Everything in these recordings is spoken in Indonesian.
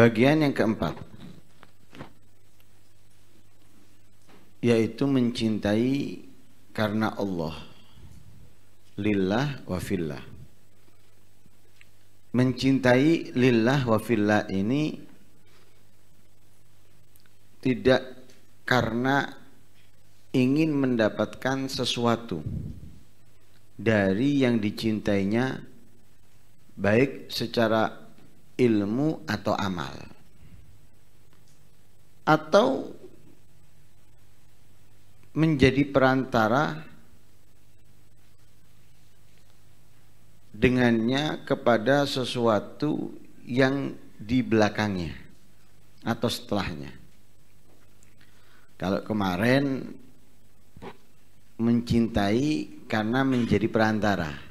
Bagian yang keempat yaitu mencintai karena Allah lillah wa fillah. Mencintai lillah wa fillah ini tidak karena ingin mendapatkan sesuatu dari yang dicintainya baik secara ilmu atau amal atau menjadi perantara dengannya kepada sesuatu yang di belakangnya atau setelahnya. Kalau kemarin mencintai karena menjadi perantara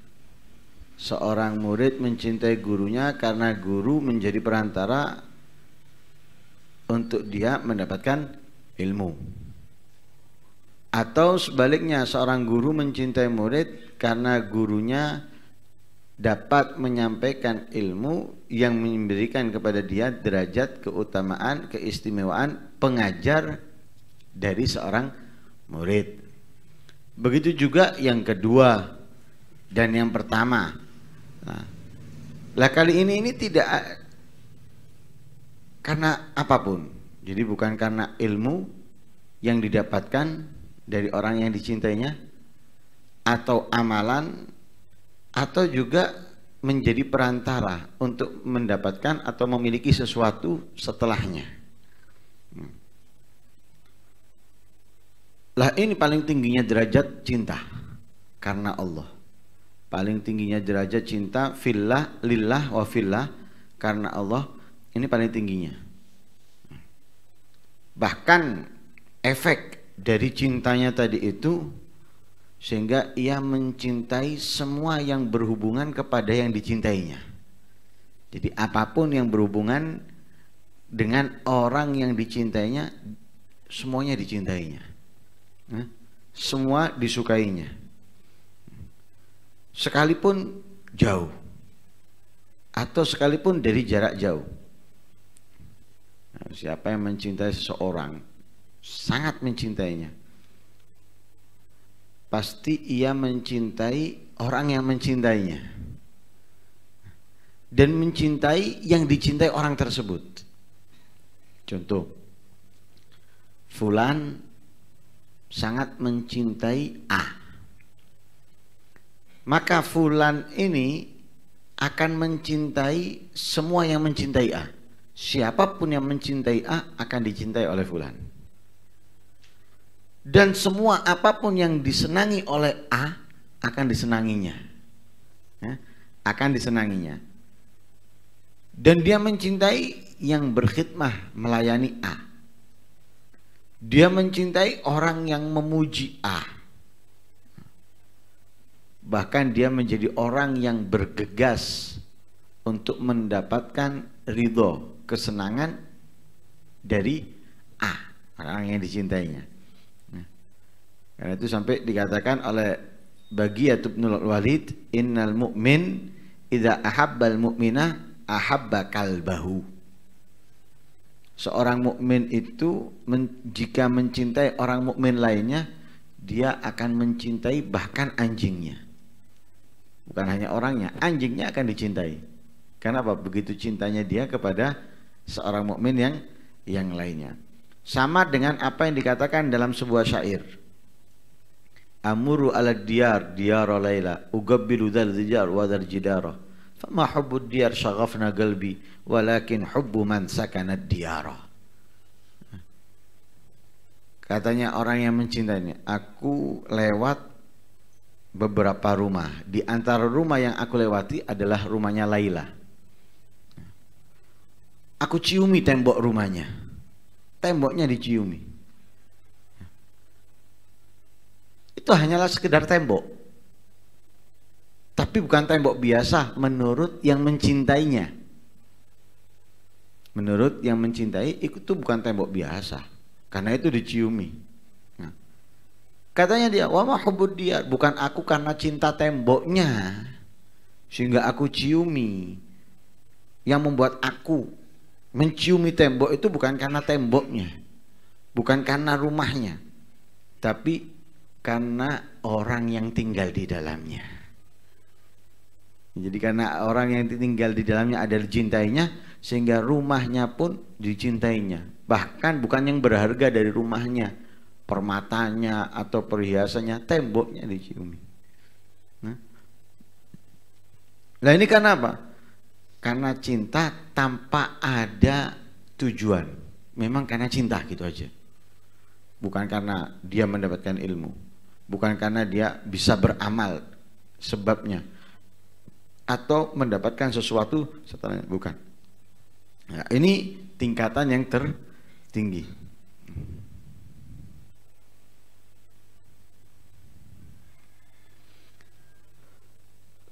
seorang murid mencintai gurunya karena guru menjadi perantara untuk dia mendapatkan ilmu. Atau sebaliknya seorang guru mencintai murid karena gurunya dapat menyampaikan ilmu yang memberikan kepada dia derajat keutamaan, keistimewaan pengajar dari seorang murid. Begitu juga yang kedua dan yang pertama Nah, lah kali ini ini tidak karena apapun. Jadi bukan karena ilmu yang didapatkan dari orang yang dicintainya atau amalan atau juga menjadi perantara untuk mendapatkan atau memiliki sesuatu setelahnya. Hmm. Lah ini paling tingginya derajat cinta karena Allah paling tingginya derajat cinta filah, lillah wa fillah karena Allah ini paling tingginya bahkan efek dari cintanya tadi itu sehingga ia mencintai semua yang berhubungan kepada yang dicintainya jadi apapun yang berhubungan dengan orang yang dicintainya semuanya dicintainya semua disukainya sekalipun jauh atau sekalipun dari jarak jauh. Nah, siapa yang mencintai seseorang, sangat mencintainya, pasti ia mencintai orang yang mencintainya dan mencintai yang dicintai orang tersebut. Contoh, Fulan sangat mencintai A maka fulan ini akan mencintai semua yang mencintai A. Siapapun yang mencintai A akan dicintai oleh fulan. Dan semua apapun yang disenangi oleh A akan disenanginya. Ya, akan disenanginya. Dan dia mencintai yang berkhidmah melayani A. Dia mencintai orang yang memuji A bahkan dia menjadi orang yang bergegas untuk mendapatkan ridho kesenangan dari A orang yang dicintainya nah, karena itu sampai dikatakan oleh bagi atau bin Walid innal mu'min idha ahabbal mu'minah ahabba kalbahu seorang mukmin itu men, jika mencintai orang mukmin lainnya dia akan mencintai bahkan anjingnya bukan hanya orangnya, anjingnya akan dicintai. Karena apa? Begitu cintanya dia kepada seorang mukmin yang yang lainnya. Sama dengan apa yang dikatakan dalam sebuah syair. Amuru ala diyar diyara layla Ugabbilu dhal zijar wa dhal jidara Fama hubbu diyar syagafna galbi Walakin hubbu man sakana diyara Katanya orang yang mencintainya Aku lewat beberapa rumah. Di antara rumah yang aku lewati adalah rumahnya Laila. Aku ciumi tembok rumahnya. Temboknya diciumi. Itu hanyalah sekedar tembok. Tapi bukan tembok biasa menurut yang mencintainya. Menurut yang mencintai itu bukan tembok biasa. Karena itu diciumi. Katanya dia, wah mahubud dia Bukan aku karena cinta temboknya. Sehingga aku ciumi. Yang membuat aku menciumi tembok itu bukan karena temboknya. Bukan karena rumahnya. Tapi karena orang yang tinggal di dalamnya. Jadi karena orang yang tinggal di dalamnya adalah cintainya sehingga rumahnya pun dicintainya. Bahkan bukan yang berharga dari rumahnya, permatanya atau perhiasannya temboknya diciumi nah. nah ini karena apa karena cinta tanpa ada tujuan memang karena cinta gitu aja bukan karena dia mendapatkan ilmu bukan karena dia bisa beramal sebabnya atau mendapatkan sesuatu setelah bukan nah, ini tingkatan yang tertinggi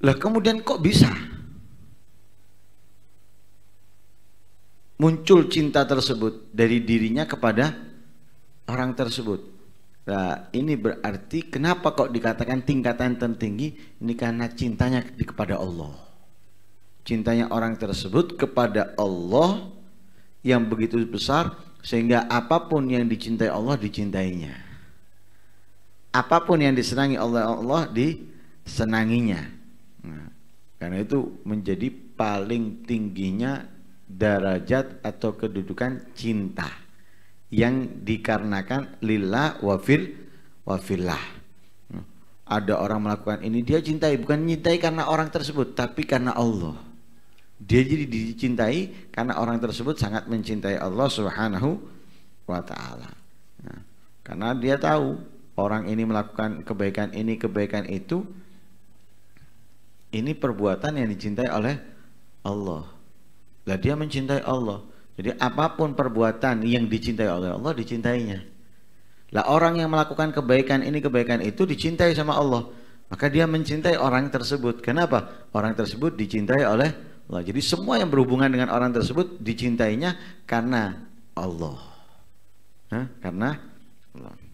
Lah kemudian kok bisa? Muncul cinta tersebut dari dirinya kepada orang tersebut. Nah, ini berarti kenapa kok dikatakan tingkatan tertinggi? Ini karena cintanya kepada Allah. Cintanya orang tersebut kepada Allah yang begitu besar sehingga apapun yang dicintai Allah dicintainya. Apapun yang disenangi oleh Allah disenanginya Nah, karena itu menjadi paling tingginya derajat atau kedudukan cinta yang dikarenakan lillah wafil wafillah. Hmm. Ada orang melakukan ini dia cintai bukan nyintai karena orang tersebut tapi karena Allah. Dia jadi dicintai karena orang tersebut sangat mencintai Allah Subhanahu wa taala. Nah, karena dia tahu orang ini melakukan kebaikan ini kebaikan itu ini perbuatan yang dicintai oleh Allah. Lah dia mencintai Allah. Jadi apapun perbuatan yang dicintai oleh Allah dicintainya. Lah orang yang melakukan kebaikan ini kebaikan itu dicintai sama Allah. Maka dia mencintai orang tersebut. Kenapa? Orang tersebut dicintai oleh Allah. Jadi semua yang berhubungan dengan orang tersebut dicintainya karena Allah. Hah? Karena Allah.